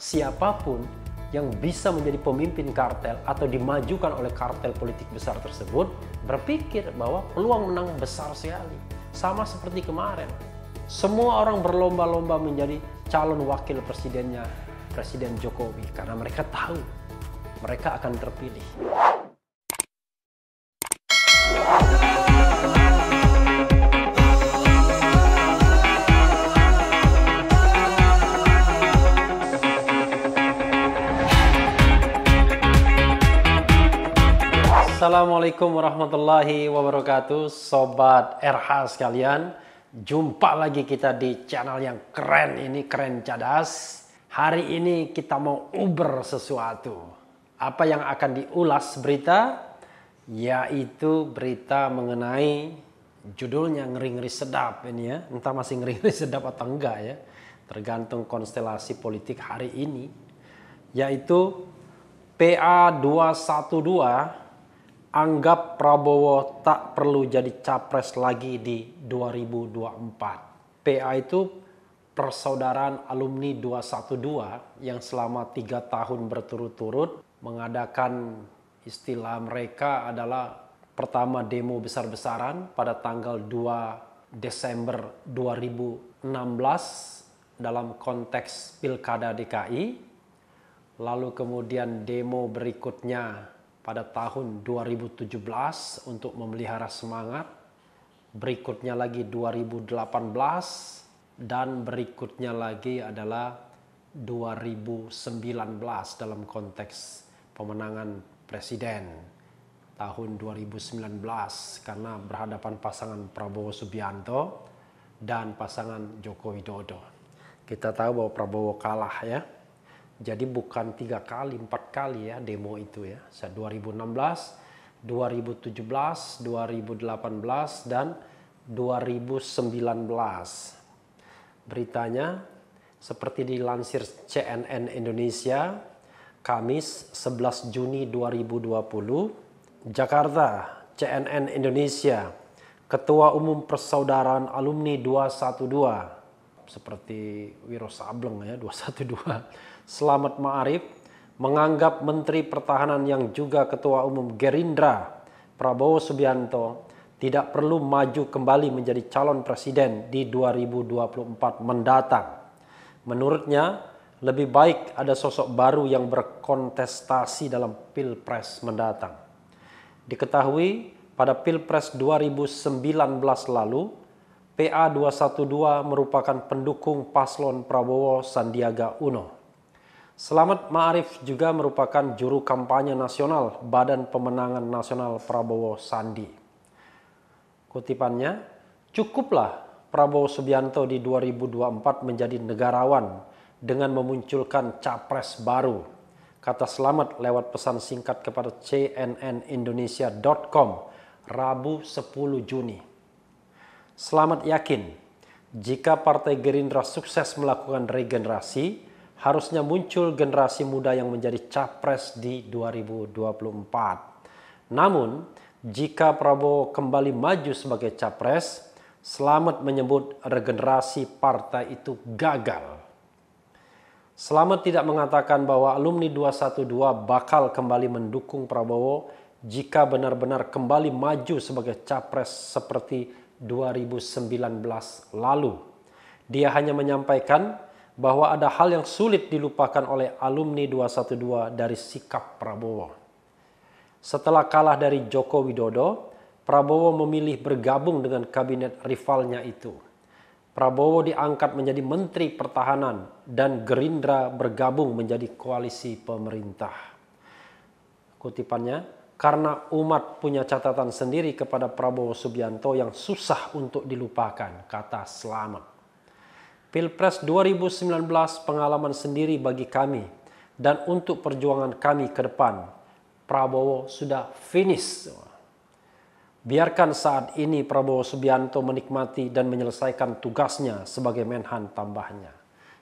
siapapun yang bisa menjadi pemimpin kartel atau dimajukan oleh kartel politik besar tersebut berpikir bahwa peluang menang besar sekali. Sama seperti kemarin. Semua orang berlomba-lomba menjadi calon wakil presidennya Presiden Jokowi karena mereka tahu mereka akan terpilih. Assalamualaikum warahmatullahi wabarakatuh Sobat RH sekalian Jumpa lagi kita di channel yang keren ini Keren Cadas Hari ini kita mau uber sesuatu Apa yang akan diulas berita? Yaitu berita mengenai Judulnya ngeri-ngeri sedap ini ya Entah masih ngeri-ngeri sedap atau enggak ya Tergantung konstelasi politik hari ini Yaitu PA212 anggap Prabowo tak perlu jadi capres lagi di 2024. PA itu persaudaraan alumni 212 yang selama tiga tahun berturut-turut mengadakan istilah mereka adalah pertama demo besar-besaran pada tanggal 2 Desember 2016 dalam konteks Pilkada DKI. Lalu kemudian demo berikutnya pada tahun 2017 untuk memelihara semangat, berikutnya lagi 2018 dan berikutnya lagi adalah 2019 dalam konteks pemenangan presiden tahun 2019 karena berhadapan pasangan Prabowo Subianto dan pasangan Joko Widodo. Kita tahu bahwa Prabowo kalah ya jadi bukan tiga kali, empat kali ya demo itu ya. Saya 2016, 2017, 2018, dan 2019. Beritanya seperti dilansir CNN Indonesia, Kamis 11 Juni 2020, Jakarta, CNN Indonesia, Ketua Umum Persaudaraan Alumni 212, seperti Wiro Sableng ya, 212 Selamat Ma'arif menganggap Menteri Pertahanan yang juga Ketua Umum Gerindra Prabowo Subianto tidak perlu maju kembali menjadi calon presiden di 2024 mendatang. Menurutnya, lebih baik ada sosok baru yang berkontestasi dalam Pilpres mendatang. Diketahui pada Pilpres 2019 lalu, PA212 merupakan pendukung paslon Prabowo Sandiaga Uno. Selamat Ma'arif juga merupakan juru kampanye nasional Badan Pemenangan Nasional Prabowo Sandi. Kutipannya, cukuplah Prabowo Subianto di 2024 menjadi negarawan dengan memunculkan capres baru. Kata Selamat lewat pesan singkat kepada cnnindonesia.com Rabu 10 Juni. Selamat yakin, jika Partai Gerindra sukses melakukan regenerasi, harusnya muncul generasi muda yang menjadi capres di 2024. Namun, jika Prabowo kembali maju sebagai capres, Selamat menyebut regenerasi partai itu gagal. Selamat tidak mengatakan bahwa alumni 212 bakal kembali mendukung Prabowo jika benar-benar kembali maju sebagai capres seperti 2019 lalu. Dia hanya menyampaikan bahwa ada hal yang sulit dilupakan oleh alumni 212 dari sikap Prabowo. Setelah kalah dari Joko Widodo, Prabowo memilih bergabung dengan kabinet rivalnya itu. Prabowo diangkat menjadi menteri pertahanan dan Gerindra bergabung menjadi koalisi pemerintah. Kutipannya, karena umat punya catatan sendiri kepada Prabowo Subianto yang susah untuk dilupakan, kata Slamet. Pilpres 2019 pengalaman sendiri bagi kami dan untuk perjuangan kami ke depan. Prabowo sudah finish. Biarkan saat ini Prabowo Subianto menikmati dan menyelesaikan tugasnya sebagai menhan tambahnya.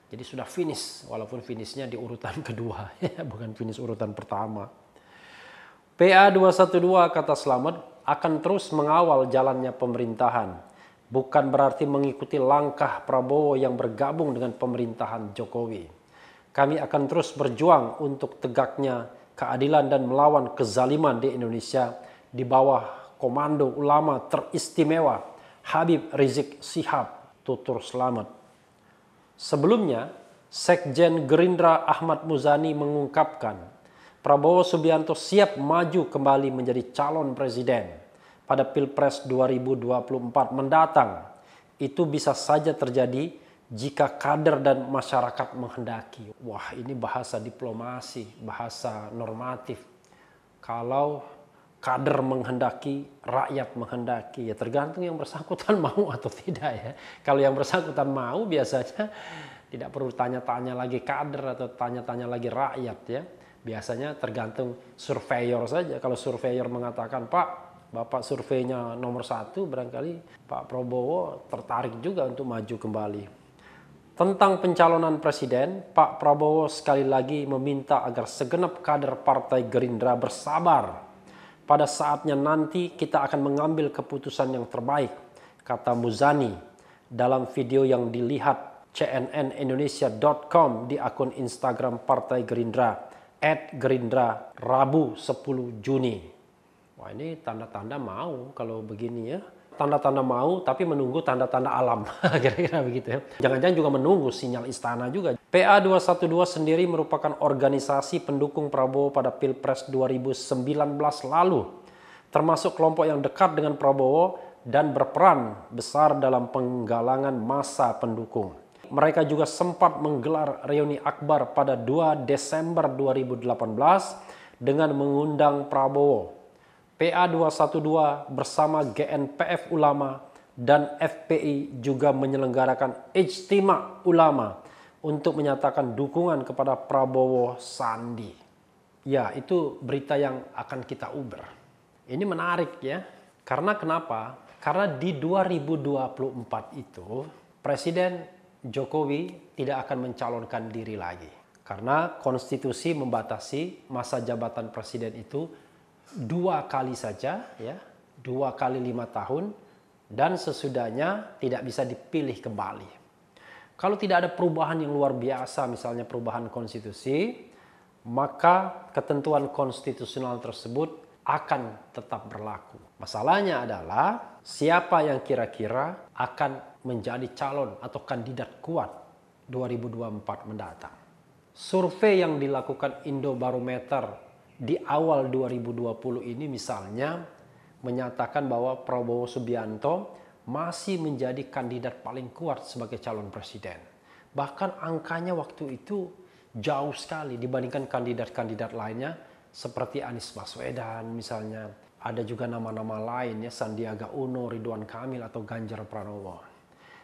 Jadi sudah finish, walaupun finishnya di urutan kedua, ya, bukan finish urutan pertama. PA 212 kata selamat akan terus mengawal jalannya pemerintahan bukan berarti mengikuti langkah Prabowo yang bergabung dengan pemerintahan Jokowi. Kami akan terus berjuang untuk tegaknya keadilan dan melawan kezaliman di Indonesia di bawah komando ulama teristimewa Habib Rizik Sihab tutur selamat. Sebelumnya, Sekjen Gerindra Ahmad Muzani mengungkapkan Prabowo Subianto siap maju kembali menjadi calon presiden pada Pilpres 2024 mendatang. Itu bisa saja terjadi jika kader dan masyarakat menghendaki. Wah, ini bahasa diplomasi, bahasa normatif. Kalau kader menghendaki, rakyat menghendaki. Ya tergantung yang bersangkutan mau atau tidak ya. Kalau yang bersangkutan mau biasanya tidak perlu tanya-tanya lagi kader atau tanya-tanya lagi rakyat ya. Biasanya tergantung surveyor saja. Kalau surveyor mengatakan, "Pak, Bapak surveinya nomor satu, barangkali Pak Prabowo tertarik juga untuk maju kembali. Tentang pencalonan presiden, Pak Prabowo sekali lagi meminta agar segenap kader Partai Gerindra bersabar. Pada saatnya nanti kita akan mengambil keputusan yang terbaik, kata Muzani dalam video yang dilihat cnnindonesia.com di akun Instagram Partai Gerindra, at Gerindra Rabu 10 Juni. Wah ini tanda-tanda mau kalau begini ya. Tanda-tanda mau tapi menunggu tanda-tanda alam. Kira-kira begitu ya. Jangan-jangan juga menunggu sinyal istana juga. PA212 sendiri merupakan organisasi pendukung Prabowo pada Pilpres 2019 lalu. Termasuk kelompok yang dekat dengan Prabowo dan berperan besar dalam penggalangan masa pendukung. Mereka juga sempat menggelar reuni akbar pada 2 Desember 2018 dengan mengundang Prabowo PA212 bersama GNPF Ulama dan FPI juga menyelenggarakan Ijtima Ulama untuk menyatakan dukungan kepada Prabowo Sandi. Ya, itu berita yang akan kita uber. Ini menarik ya. Karena kenapa? Karena di 2024 itu Presiden Jokowi tidak akan mencalonkan diri lagi. Karena konstitusi membatasi masa jabatan presiden itu dua kali saja, ya, dua kali lima tahun, dan sesudahnya tidak bisa dipilih kembali. Kalau tidak ada perubahan yang luar biasa, misalnya perubahan konstitusi, maka ketentuan konstitusional tersebut akan tetap berlaku. Masalahnya adalah siapa yang kira-kira akan menjadi calon atau kandidat kuat 2024 mendatang. Survei yang dilakukan Indobarometer di awal 2020 ini misalnya menyatakan bahwa Prabowo Subianto masih menjadi kandidat paling kuat sebagai calon presiden. Bahkan angkanya waktu itu jauh sekali dibandingkan kandidat-kandidat lainnya seperti Anies Baswedan misalnya. Ada juga nama-nama lain ya Sandiaga Uno, Ridwan Kamil atau Ganjar Pranowo.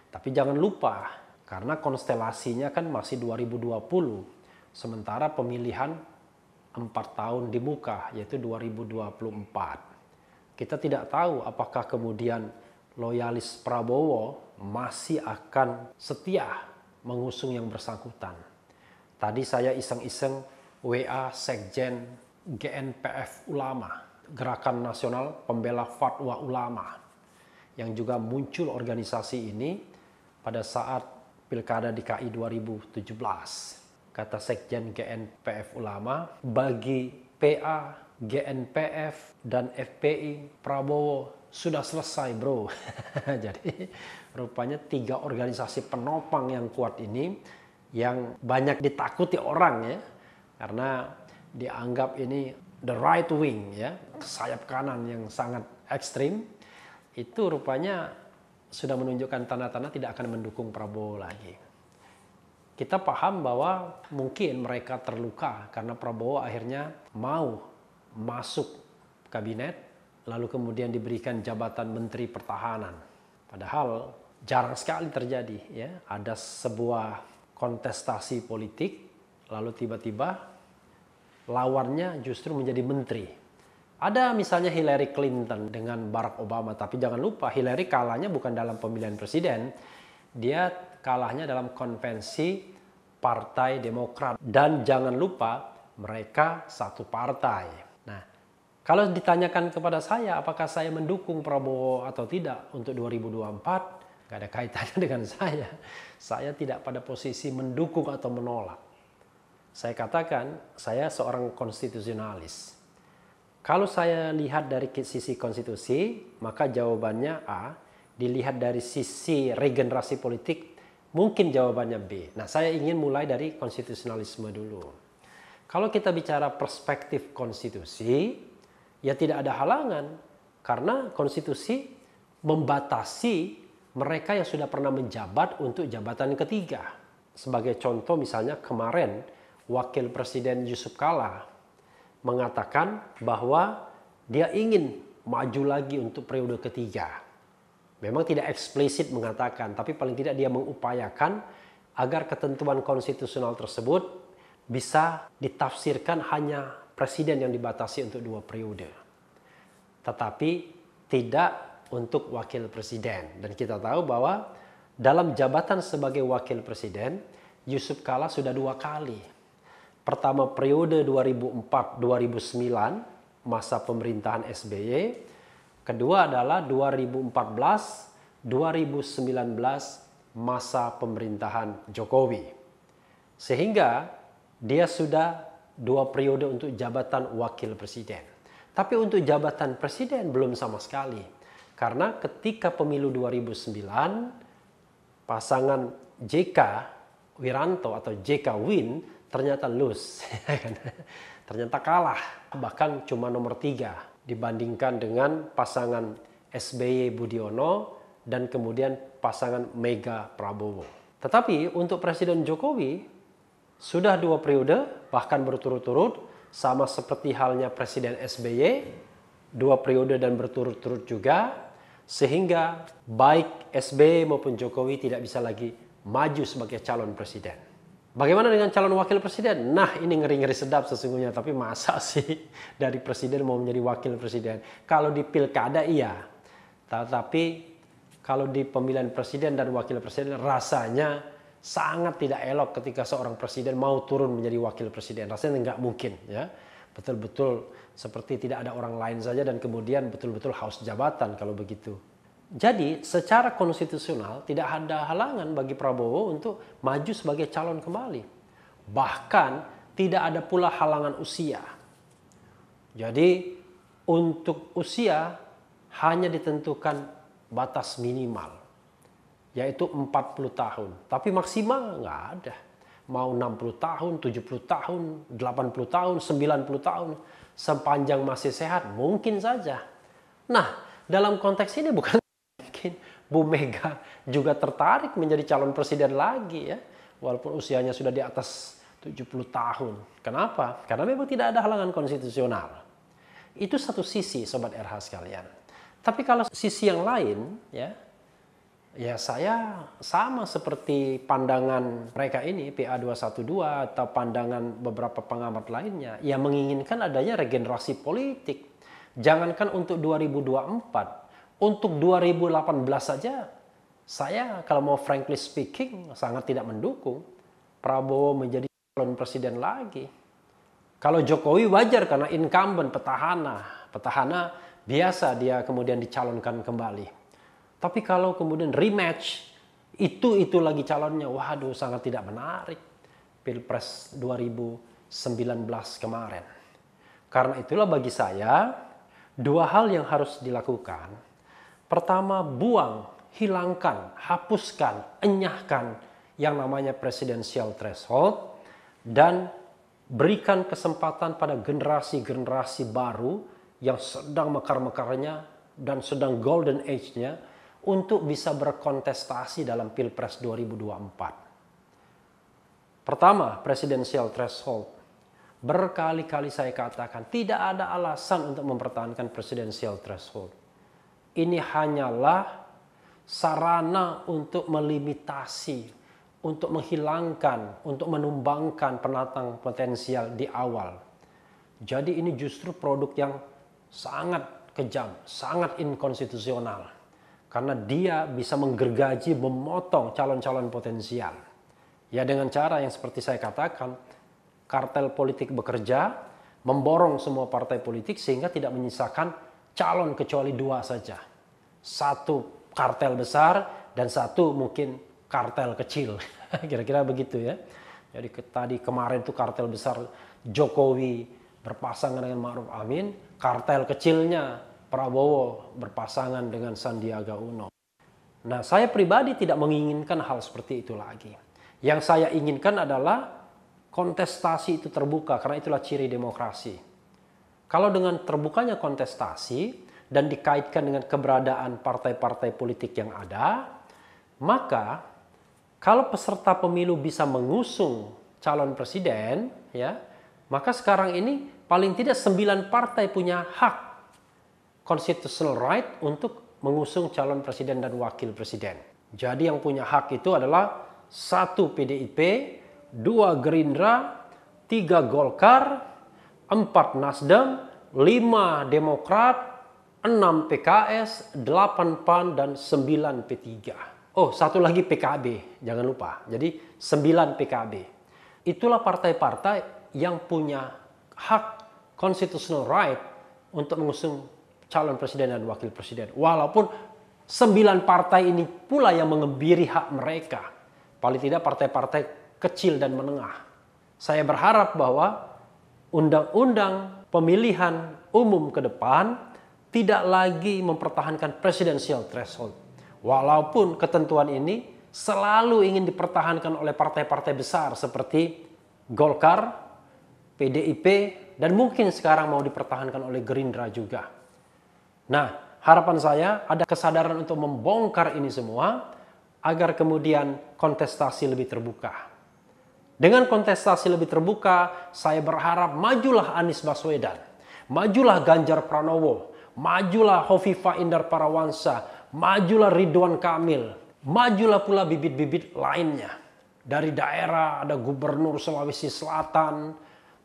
Tapi jangan lupa karena konstelasinya kan masih 2020 sementara pemilihan empat tahun di muka yaitu 2024. Kita tidak tahu apakah kemudian loyalis Prabowo masih akan setia mengusung yang bersangkutan. Tadi saya iseng-iseng WA Sekjen GNPF Ulama, Gerakan Nasional Pembela Fatwa Ulama, yang juga muncul organisasi ini pada saat Pilkada DKI 2017 kata Sekjen GNPF Ulama, bagi PA, GNPF, dan FPI, Prabowo sudah selesai bro. Jadi rupanya tiga organisasi penopang yang kuat ini yang banyak ditakuti orang ya karena dianggap ini the right wing ya sayap kanan yang sangat ekstrim itu rupanya sudah menunjukkan tanda-tanda tidak akan mendukung Prabowo lagi kita paham bahwa mungkin mereka terluka karena Prabowo akhirnya mau masuk kabinet, lalu kemudian diberikan jabatan Menteri Pertahanan. Padahal jarang sekali terjadi ya, ada sebuah kontestasi politik, lalu tiba-tiba lawannya justru menjadi menteri. Ada misalnya Hillary Clinton dengan Barack Obama, tapi jangan lupa Hillary kalahnya bukan dalam pemilihan presiden, dia kalahnya dalam konvensi Partai Demokrat. Dan jangan lupa mereka satu partai. Nah, kalau ditanyakan kepada saya apakah saya mendukung Prabowo atau tidak untuk 2024, nggak ada kaitannya dengan saya. Saya tidak pada posisi mendukung atau menolak. Saya katakan, saya seorang konstitusionalis. Kalau saya lihat dari sisi konstitusi, maka jawabannya A. Dilihat dari sisi regenerasi politik, Mungkin jawabannya B. Nah, saya ingin mulai dari konstitusionalisme dulu. Kalau kita bicara perspektif konstitusi, ya tidak ada halangan karena konstitusi membatasi mereka yang sudah pernah menjabat untuk jabatan ketiga. Sebagai contoh misalnya kemarin Wakil Presiden Yusuf Kala mengatakan bahwa dia ingin maju lagi untuk periode ketiga. Memang tidak eksplisit mengatakan, tapi paling tidak dia mengupayakan agar ketentuan konstitusional tersebut bisa ditafsirkan hanya presiden yang dibatasi untuk dua periode. Tetapi tidak untuk wakil presiden. Dan kita tahu bahwa dalam jabatan sebagai wakil presiden, Yusuf Kala sudah dua kali. Pertama periode 2004-2009, masa pemerintahan SBY, Kedua adalah 2014 2019 masa pemerintahan Jokowi. Sehingga dia sudah dua periode untuk jabatan wakil presiden. Tapi untuk jabatan presiden belum sama sekali. Karena ketika pemilu 2009 pasangan JK Wiranto atau JK Win ternyata lose. Ya kan? ternyata kalah, bahkan cuma nomor tiga dibandingkan dengan pasangan SBY Budiono dan kemudian pasangan Mega Prabowo. Tetapi untuk Presiden Jokowi sudah dua periode bahkan berturut-turut sama seperti halnya Presiden SBY dua periode dan berturut-turut juga sehingga baik SBY maupun Jokowi tidak bisa lagi maju sebagai calon presiden. Bagaimana dengan calon wakil presiden? Nah, ini ngeri-ngeri sedap sesungguhnya, tapi masa sih dari presiden mau menjadi wakil presiden? Kalau di pilkada iya, tetapi kalau di pemilihan presiden dan wakil presiden rasanya sangat tidak elok ketika seorang presiden mau turun menjadi wakil presiden. Rasanya nggak mungkin ya. Betul-betul seperti tidak ada orang lain saja dan kemudian betul-betul haus jabatan kalau begitu. Jadi secara konstitusional tidak ada halangan bagi Prabowo untuk maju sebagai calon kembali. Bahkan tidak ada pula halangan usia. Jadi untuk usia hanya ditentukan batas minimal yaitu 40 tahun. Tapi maksimal nggak ada. Mau 60 tahun, 70 tahun, 80 tahun, 90 tahun, sepanjang masih sehat mungkin saja. Nah, dalam konteks ini bukan mungkin Bu Mega juga tertarik menjadi calon presiden lagi ya. Walaupun usianya sudah di atas 70 tahun. Kenapa? Karena memang tidak ada halangan konstitusional. Itu satu sisi sobat RH sekalian. Tapi kalau sisi yang lain ya ya saya sama seperti pandangan mereka ini PA212 atau pandangan beberapa pengamat lainnya yang menginginkan adanya regenerasi politik. Jangankan untuk 2024, untuk 2018 saja, saya kalau mau frankly speaking sangat tidak mendukung Prabowo menjadi calon presiden lagi. Kalau Jokowi wajar karena incumbent petahana, petahana biasa dia kemudian dicalonkan kembali. Tapi kalau kemudian rematch itu itu lagi calonnya, waduh sangat tidak menarik. Pilpres 2019 kemarin. Karena itulah bagi saya dua hal yang harus dilakukan Pertama, buang, hilangkan, hapuskan, enyahkan yang namanya presidensial threshold dan berikan kesempatan pada generasi-generasi baru yang sedang mekar-mekarnya dan sedang golden age-nya untuk bisa berkontestasi dalam Pilpres 2024. Pertama, presidensial threshold. Berkali-kali saya katakan, tidak ada alasan untuk mempertahankan presidensial threshold ini hanyalah sarana untuk melimitasi, untuk menghilangkan, untuk menumbangkan penatang potensial di awal. Jadi ini justru produk yang sangat kejam, sangat inkonstitusional. Karena dia bisa menggergaji, memotong calon-calon potensial. Ya dengan cara yang seperti saya katakan, kartel politik bekerja, memborong semua partai politik sehingga tidak menyisakan calon kecuali dua saja. Satu kartel besar dan satu mungkin kartel kecil. Kira-kira begitu ya. Jadi tadi kemarin itu kartel besar Jokowi berpasangan dengan Ma'ruf Amin, kartel kecilnya Prabowo berpasangan dengan Sandiaga Uno. Nah, saya pribadi tidak menginginkan hal seperti itu lagi. Yang saya inginkan adalah kontestasi itu terbuka karena itulah ciri demokrasi. Kalau dengan terbukanya kontestasi dan dikaitkan dengan keberadaan partai-partai politik yang ada, maka kalau peserta pemilu bisa mengusung calon presiden, ya, maka sekarang ini paling tidak sembilan partai punya hak constitutional right untuk mengusung calon presiden dan wakil presiden. Jadi yang punya hak itu adalah satu PDIP, dua Gerindra, tiga Golkar, 4 Nasdem, 5 Demokrat, 6 PKS, 8 PAN, dan 9 P3. Oh, satu lagi PKB, jangan lupa. Jadi 9 PKB. Itulah partai-partai yang punya hak constitutional right untuk mengusung calon presiden dan wakil presiden. Walaupun 9 partai ini pula yang mengembiri hak mereka. Paling tidak partai-partai kecil dan menengah. Saya berharap bahwa undang-undang pemilihan umum ke depan tidak lagi mempertahankan presidensial threshold. Walaupun ketentuan ini selalu ingin dipertahankan oleh partai-partai besar seperti Golkar, PDIP, dan mungkin sekarang mau dipertahankan oleh Gerindra juga. Nah, harapan saya ada kesadaran untuk membongkar ini semua agar kemudian kontestasi lebih terbuka. Dengan kontestasi lebih terbuka, saya berharap majulah Anies Baswedan, majulah Ganjar Pranowo, majulah Hovifa Indar Parawansa, majulah Ridwan Kamil, majulah pula bibit-bibit lainnya. Dari daerah ada gubernur Sulawesi Selatan,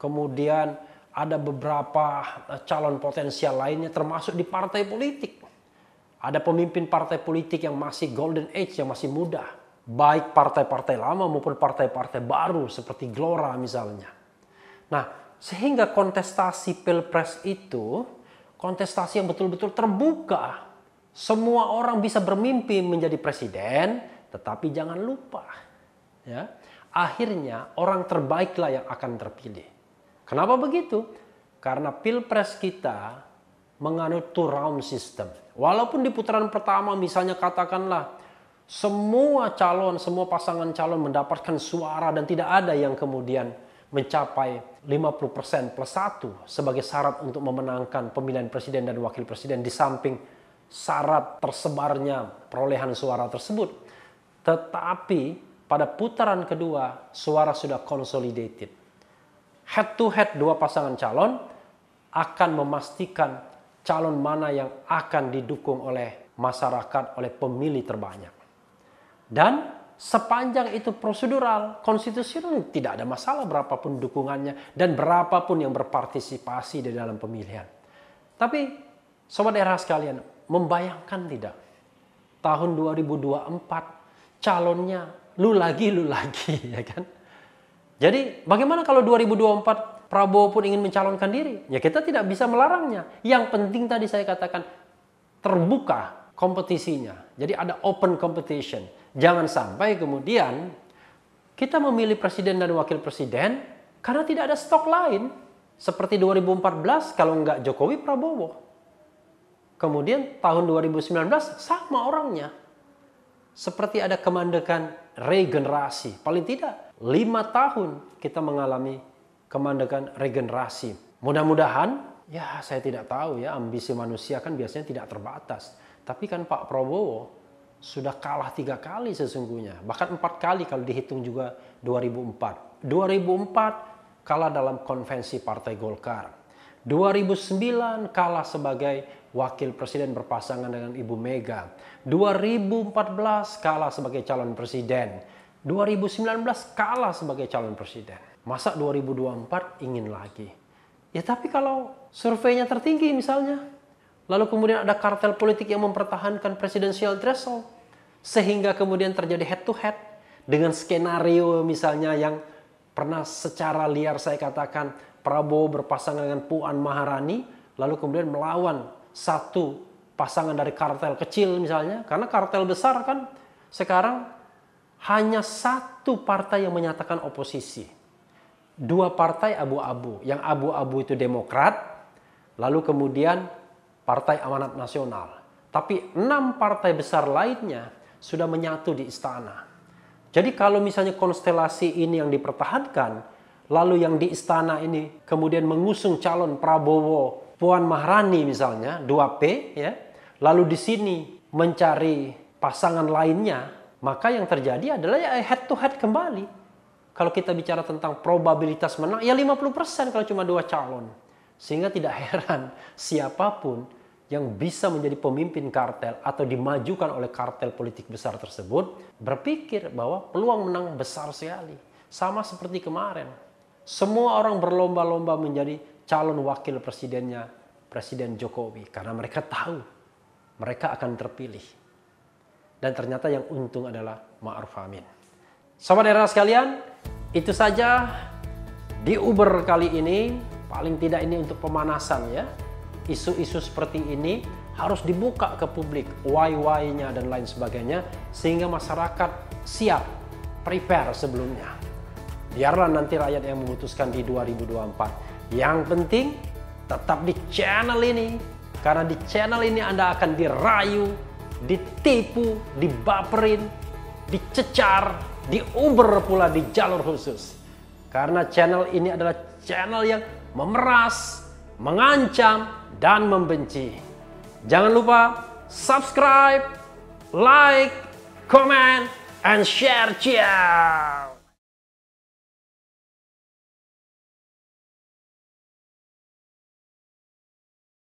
kemudian ada beberapa eh, calon potensial lainnya termasuk di partai politik. Ada pemimpin partai politik yang masih golden age, yang masih muda baik partai-partai lama maupun partai-partai baru seperti Gelora misalnya. Nah, sehingga kontestasi Pilpres itu kontestasi yang betul-betul terbuka. Semua orang bisa bermimpi menjadi presiden, tetapi jangan lupa ya, akhirnya orang terbaiklah yang akan terpilih. Kenapa begitu? Karena Pilpres kita menganut two round system. Walaupun di putaran pertama misalnya katakanlah semua calon, semua pasangan calon mendapatkan suara dan tidak ada yang kemudian mencapai 50% plus satu sebagai syarat untuk memenangkan pemilihan presiden dan wakil presiden di samping syarat tersebarnya perolehan suara tersebut. Tetapi pada putaran kedua suara sudah consolidated. Head to head dua pasangan calon akan memastikan calon mana yang akan didukung oleh masyarakat, oleh pemilih terbanyak. Dan sepanjang itu prosedural, konstitusional tidak ada masalah berapapun dukungannya dan berapapun yang berpartisipasi di dalam pemilihan. Tapi sobat daerah sekalian, membayangkan tidak tahun 2024 calonnya lu lagi lu lagi ya kan. Jadi bagaimana kalau 2024 Prabowo pun ingin mencalonkan diri? Ya kita tidak bisa melarangnya. Yang penting tadi saya katakan terbuka kompetisinya. Jadi ada open competition Jangan sampai kemudian kita memilih presiden dan wakil presiden karena tidak ada stok lain. Seperti 2014 kalau nggak Jokowi Prabowo. Kemudian tahun 2019 sama orangnya. Seperti ada kemandekan regenerasi. Paling tidak lima tahun kita mengalami kemandekan regenerasi. Mudah-mudahan, ya saya tidak tahu ya ambisi manusia kan biasanya tidak terbatas. Tapi kan Pak Prabowo sudah kalah tiga kali sesungguhnya. Bahkan empat kali kalau dihitung juga 2004. 2004 kalah dalam konvensi Partai Golkar. 2009 kalah sebagai wakil presiden berpasangan dengan Ibu Mega. 2014 kalah sebagai calon presiden. 2019 kalah sebagai calon presiden. Masa 2024 ingin lagi? Ya tapi kalau surveinya tertinggi misalnya, Lalu kemudian ada kartel politik yang mempertahankan presidensial threshold. Sehingga kemudian terjadi head to head dengan skenario misalnya yang pernah secara liar saya katakan Prabowo berpasangan dengan Puan Maharani lalu kemudian melawan satu pasangan dari kartel kecil misalnya karena kartel besar kan sekarang hanya satu partai yang menyatakan oposisi dua partai abu-abu yang abu-abu itu Demokrat lalu kemudian Partai Amanat Nasional. Tapi enam partai besar lainnya sudah menyatu di istana. Jadi kalau misalnya konstelasi ini yang dipertahankan, lalu yang di istana ini kemudian mengusung calon Prabowo Puan Maharani misalnya, 2P ya, lalu di sini mencari pasangan lainnya, maka yang terjadi adalah ya head to head kembali. Kalau kita bicara tentang probabilitas menang, ya 50% kalau cuma dua calon. Sehingga tidak heran siapapun yang bisa menjadi pemimpin kartel atau dimajukan oleh kartel politik besar tersebut berpikir bahwa peluang menang besar sekali. Sama seperti kemarin. Semua orang berlomba-lomba menjadi calon wakil presidennya Presiden Jokowi karena mereka tahu mereka akan terpilih. Dan ternyata yang untung adalah Ma'ruf Amin. Sobat era sekalian, itu saja di Uber kali ini. Paling tidak ini untuk pemanasan ya isu-isu seperti ini harus dibuka ke publik, why-why-nya dan lain sebagainya, sehingga masyarakat siap, prepare sebelumnya. Biarlah nanti rakyat yang memutuskan di 2024. Yang penting tetap di channel ini, karena di channel ini Anda akan dirayu, ditipu, dibaperin, dicecar, diuber pula di jalur khusus. Karena channel ini adalah channel yang memeras, mengancam, dan membenci. Jangan lupa subscribe, like, comment, and share. Ciao!